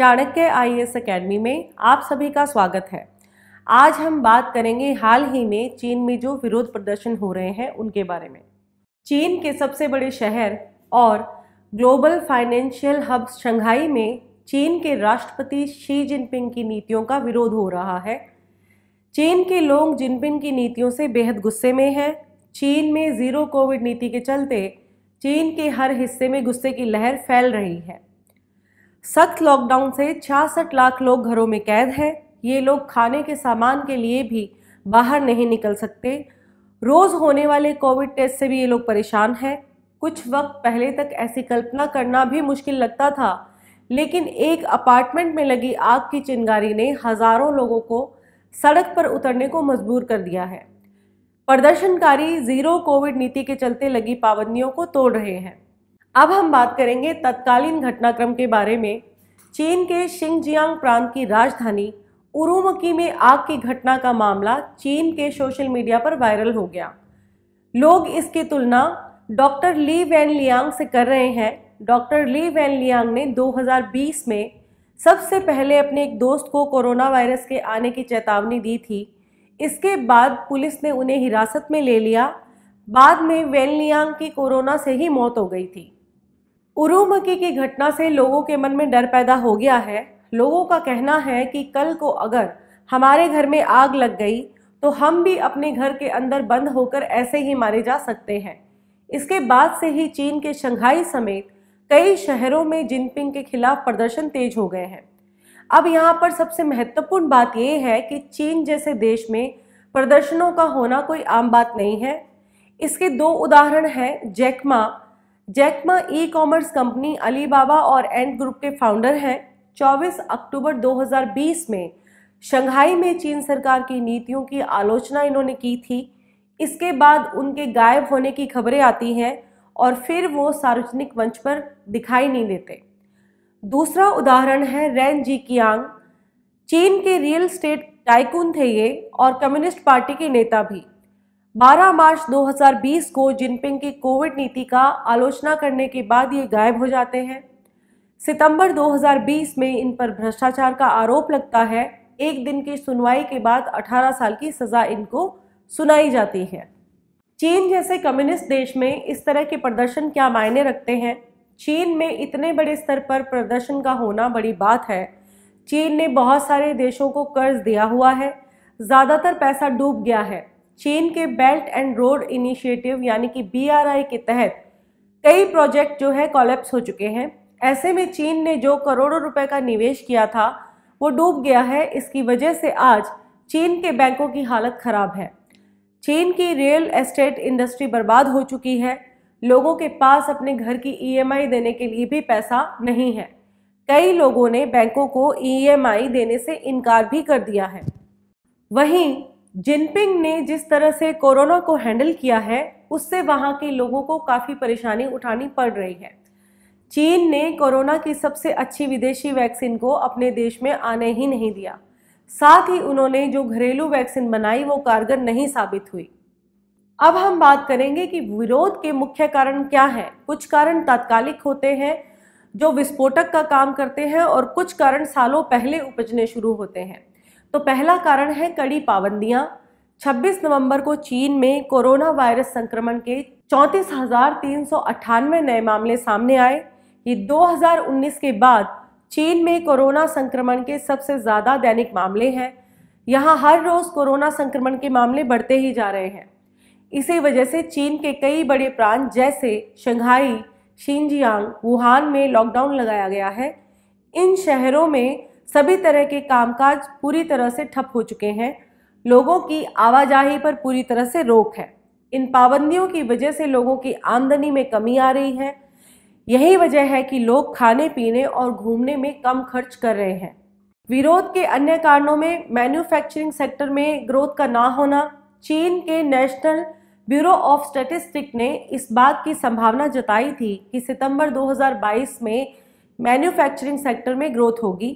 Chanakya I S academy में आप सभी का स्वागत है आज हम बात करेंगे हाल ही में चीन में जो विरोध प्रदर्शन हो रहे हैं उनके बारे में चीन के सबसे बड़े शहर और ग्लोबल फाइनेंशियल हब शंघाई में चीन के राष्ट्रपति शी जिनपिंग की नीतियों का विरोध हो रहा है चीन के लोग जिनपिंग की नीतियों से बेहद गुस्से में हैं चीन में ज़ीरो कोविड नीति के चलते चीन के हर हिस्से में गुस्से की लहर फैल रही है सख्त लॉकडाउन से छियासठ लाख लोग घरों में कैद हैं ये लोग खाने के सामान के लिए भी बाहर नहीं निकल सकते रोज़ होने वाले कोविड टेस्ट से भी ये लोग परेशान हैं कुछ वक्त पहले तक ऐसी कल्पना करना भी मुश्किल लगता था लेकिन एक अपार्टमेंट में लगी आग की चिंगारी ने हज़ारों लोगों को सड़क पर उतरने को मजबूर कर दिया है प्रदर्शनकारी ज़ीरो कोविड नीति के चलते लगी पाबंदियों को तोड़ रहे हैं अब हम बात करेंगे तत्कालीन घटनाक्रम के बारे में चीन के शिंगजियांग प्रांत की राजधानी उरुमकी में आग की घटना का मामला चीन के सोशल मीडिया पर वायरल हो गया लोग इसकी तुलना डॉक्टर ली वैन लियांग से कर रहे हैं डॉक्टर ली वैन लियांग ने 2020 में सबसे पहले अपने एक दोस्त को कोरोना वायरस के आने की चेतावनी दी थी इसके बाद पुलिस ने उन्हें हिरासत में ले लिया बाद में वेनलियांग की कोरोना से ही मौत हो गई थी उरूमकी की घटना से लोगों के मन में डर पैदा हो गया है लोगों का कहना है कि कल को अगर हमारे घर में आग लग गई तो हम भी अपने घर के अंदर बंद होकर ऐसे ही मारे जा सकते हैं इसके बाद से ही चीन के शंघाई समेत कई शहरों में जिनपिंग के खिलाफ प्रदर्शन तेज हो गए हैं अब यहाँ पर सबसे महत्वपूर्ण बात यह है कि चीन जैसे देश में प्रदर्शनों का होना कोई आम बात नहीं है इसके दो उदाहरण हैं Jack Ma Jack Ma e commerce company Alibaba और एंड ग्रुप के फाउंडर हैं 24 अक्टूबर 2020 में शंघाई में चीन सरकार की नीतियों की आलोचना इन्होंने की थी इसके बाद उनके गायब होने की खबरें आती हैं और फिर वो सार्वजनिक मंच पर दिखाई नहीं देते दूसरा उदाहरण है रैन जी कियांग चीन के रियल स्टेट टाइकून थे ये और कम्युनिस्ट पार्टी के नेता भी 12 मार्च 2020 को जिनपिंग की कोविड नीति का आलोचना करने के बाद ये गायब हो जाते हैं सितंबर 2020 में इन पर भ्रष्टाचार का आरोप लगता है एक दिन की सुनवाई के बाद 18 साल की सज़ा इनको सुनाई जाती है चीन जैसे कम्युनिस्ट देश में इस तरह के प्रदर्शन क्या मायने रखते हैं चीन में इतने बड़े स्तर पर प्रदर्शन का होना बड़ी बात है चीन ने बहुत सारे देशों को कर्ज दिया हुआ है ज़्यादातर पैसा डूब गया है चीन के बेल्ट एंड रोड इनिशिएटिव यानी कि बीआरआई के तहत कई प्रोजेक्ट जो है कॉलेप्स हो चुके हैं ऐसे में चीन ने जो करोड़ों रुपए का निवेश किया था वो डूब गया है इसकी वजह से आज चीन के बैंकों की हालत ख़राब है चीन की रियल एस्टेट इंडस्ट्री बर्बाद हो चुकी है लोगों के पास अपने घर की ईएमआई e देने के लिए भी पैसा नहीं है कई लोगों ने बैंकों को ईएमआई e देने से इनकार भी कर दिया है वहीं जिनपिंग ने जिस तरह से कोरोना को हैंडल किया है उससे वहाँ के लोगों को काफ़ी परेशानी उठानी पड़ रही है चीन ने कोरोना की सबसे अच्छी विदेशी वैक्सीन को अपने देश में आने ही नहीं दिया साथ ही उन्होंने जो घरेलू वैक्सीन बनाई वो कारगर नहीं साबित हुई अब हम बात करेंगे कि विरोध के मुख्य कारण क्या हैं कुछ कारण तात्कालिक होते हैं जो विस्फोटक का काम करते हैं और कुछ कारण सालों पहले उपजने शुरू होते हैं तो पहला कारण है कड़ी पाबंदियां 26 नवंबर को चीन में कोरोना वायरस संक्रमण के चौंतीस नए मामले सामने आए ये 2019 के बाद चीन में कोरोना संक्रमण के सबसे ज़्यादा दैनिक मामले हैं यहाँ हर रोज़ कोरोना संक्रमण के मामले बढ़ते ही जा रहे हैं इसी वजह से चीन के कई बड़े प्रांत जैसे शंघाई शिंजियांग वुहान में लॉकडाउन लगाया गया है इन शहरों में सभी तरह के कामकाज पूरी तरह से ठप हो चुके हैं लोगों की आवाजाही पर पूरी तरह से रोक है इन पाबंदियों की वजह से लोगों की आमदनी में कमी आ रही है यही वजह है कि लोग खाने पीने और घूमने में कम खर्च कर रहे हैं विरोध के अन्य कारणों में मैन्युफैक्चरिंग सेक्टर में ग्रोथ का ना होना चीन के नेशनल ब्यूरो ऑफ स्टेटिस्टिक ने इस बात की संभावना जताई थी कि सितंबर 2022 में मैन्युफैक्चरिंग सेक्टर में ग्रोथ होगी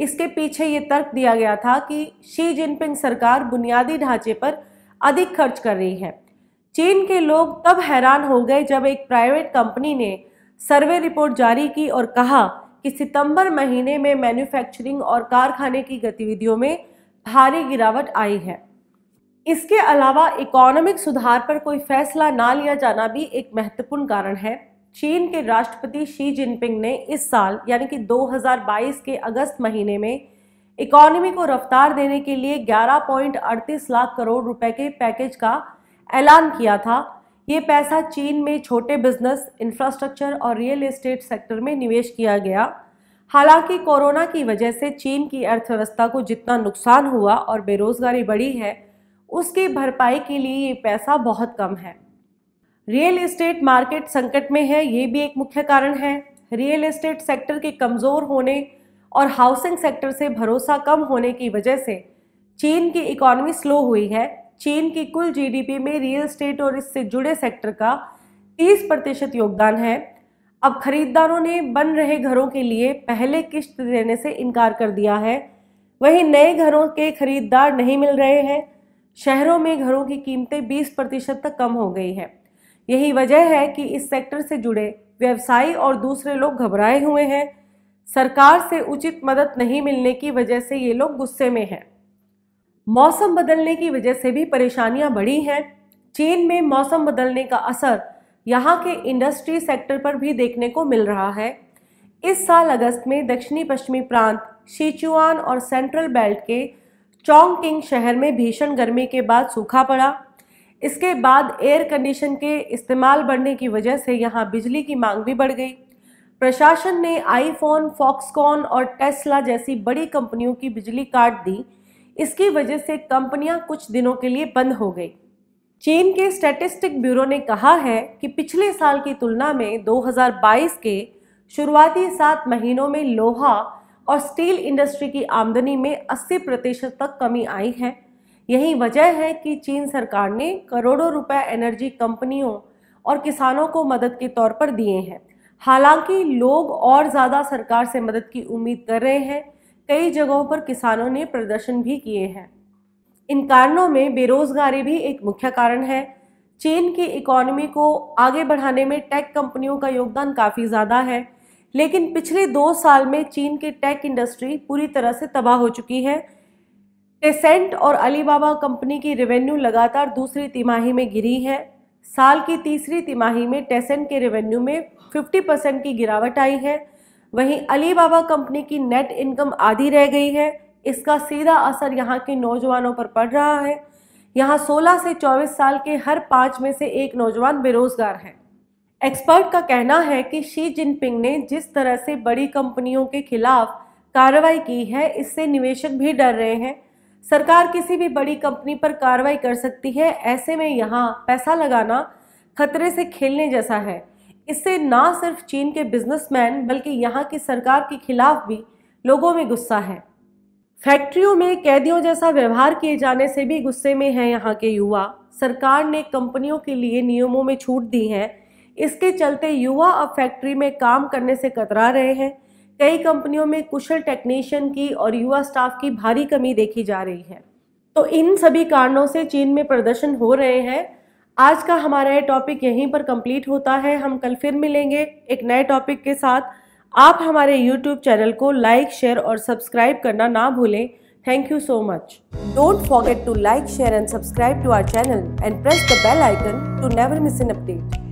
इसके पीछे ये तर्क दिया गया था कि शी जिनपिंग सरकार बुनियादी ढांचे पर अधिक खर्च कर रही है चीन के लोग तब हैरान हो गए जब एक प्राइवेट कंपनी ने सर्वे रिपोर्ट जारी की और कहा कि सितंबर महीने में मैन्युफैक्चरिंग और कारखाने की गतिविधियों में भारी गिरावट आई है इसके अलावा इकोनॉमिक सुधार पर कोई फैसला ना लिया जाना भी एक महत्वपूर्ण कारण है चीन के राष्ट्रपति शी जिनपिंग ने इस साल यानी कि 2022 के अगस्त महीने में इकॉनमी को रफ्तार देने के लिए 11.38 लाख करोड़ रुपए के पैकेज का ऐलान किया था ये पैसा चीन में छोटे बिजनेस इंफ्रास्ट्रक्चर और रियल एस्टेट सेक्टर में निवेश किया गया हालांकि कोरोना की वजह से चीन की अर्थव्यवस्था को जितना नुकसान हुआ और बेरोज़गारी बढ़ी है उसकी भरपाई के लिए ये पैसा बहुत कम है रियल एस्टेट मार्केट संकट में है ये भी एक मुख्य कारण है रियल एस्टेट सेक्टर के कमज़ोर होने और हाउसिंग सेक्टर से भरोसा कम होने की वजह से चीन की इकॉनमी स्लो हुई है चीन की कुल जीडीपी में रियल इस्टेट और इससे जुड़े सेक्टर का 30 प्रतिशत योगदान है अब खरीदारों ने बन रहे घरों के लिए पहले किश्त देने से इनकार कर दिया है वहीं नए घरों के खरीदार नहीं मिल रहे हैं शहरों में घरों की कीमतें 20 प्रतिशत तक कम हो गई हैं यही वजह है कि इस सेक्टर से जुड़े व्यवसायी और दूसरे लोग घबराए हुए हैं सरकार से उचित मदद नहीं मिलने की वजह से ये लोग गुस्से में हैं मौसम बदलने की वजह से भी परेशानियां बढ़ी हैं चीन में मौसम बदलने का असर यहाँ के इंडस्ट्री सेक्टर पर भी देखने को मिल रहा है इस साल अगस्त में दक्षिणी पश्चिमी प्रांत शीचुआन और सेंट्रल बेल्ट के चोंगकिंग शहर में भीषण गर्मी के बाद सूखा पड़ा इसके बाद एयर कंडीशन के इस्तेमाल बढ़ने की वजह से यहाँ बिजली की मांग भी बढ़ गई प्रशासन ने आईफोन फॉक्सकॉन और टेस्ला जैसी बड़ी कंपनियों की बिजली काट दी इसकी वजह से कंपनियां कुछ दिनों के लिए बंद हो गई चीन के स्टैटिस्टिक ब्यूरो ने कहा है कि पिछले साल की तुलना में 2022 के शुरुआती सात महीनों में लोहा और स्टील इंडस्ट्री की आमदनी में 80 प्रतिशत तक कमी आई है यही वजह है कि चीन सरकार ने करोड़ों रुपए एनर्जी कंपनियों और किसानों को मदद के तौर पर दिए हैं हालांकि लोग और ज़्यादा सरकार से मदद की उम्मीद कर रहे हैं कई जगहों पर किसानों ने प्रदर्शन भी किए हैं इन कारणों में बेरोजगारी भी एक मुख्य कारण है चीन की इकोनॉमी को आगे बढ़ाने में टेक कंपनियों का योगदान काफ़ी ज़्यादा है लेकिन पिछले दो साल में चीन की टेक इंडस्ट्री पूरी तरह से तबाह हो चुकी है टेसेंट और अलीबाबा कंपनी की रेवेन्यू लगातार दूसरी तिमाही में गिरी है साल की तीसरी तिमाही में टेसेंट के रेवेन्यू में 50 परसेंट की गिरावट आई है वहीं अलीबाबा कंपनी की नेट इनकम आधी रह गई है इसका सीधा असर यहाँ के नौजवानों पर पड़ रहा है यहाँ 16 से 24 साल के हर पाँच में से एक नौजवान बेरोजगार है एक्सपर्ट का कहना है कि शी जिनपिंग ने जिस तरह से बड़ी कंपनियों के खिलाफ कार्रवाई की है इससे निवेशक भी डर रहे हैं सरकार किसी भी बड़ी कंपनी पर कार्रवाई कर सकती है ऐसे में यहाँ पैसा लगाना खतरे से खेलने जैसा है इससे ना सिर्फ चीन के बिजनेसमैन बल्कि यहाँ की सरकार के खिलाफ भी लोगों में गुस्सा है फैक्ट्रियों में कैदियों जैसा व्यवहार किए जाने से भी गुस्से में हैं यहाँ के युवा सरकार ने कंपनियों के लिए नियमों में छूट दी है इसके चलते युवा अब फैक्ट्री में काम करने से कतरा रहे हैं कई कंपनियों में कुशल टेक्नीशियन की और युवा स्टाफ की भारी कमी देखी जा रही है तो इन सभी कारणों से चीन में प्रदर्शन हो रहे हैं आज का हमारा ये टॉपिक यहीं पर कंप्लीट होता है हम कल फिर मिलेंगे एक नए टॉपिक के साथ आप हमारे यूट्यूब चैनल को लाइक शेयर और सब्सक्राइब करना ना भूलें thank you so much don't forget to like share and subscribe to our channel and press the bell icon to never miss an update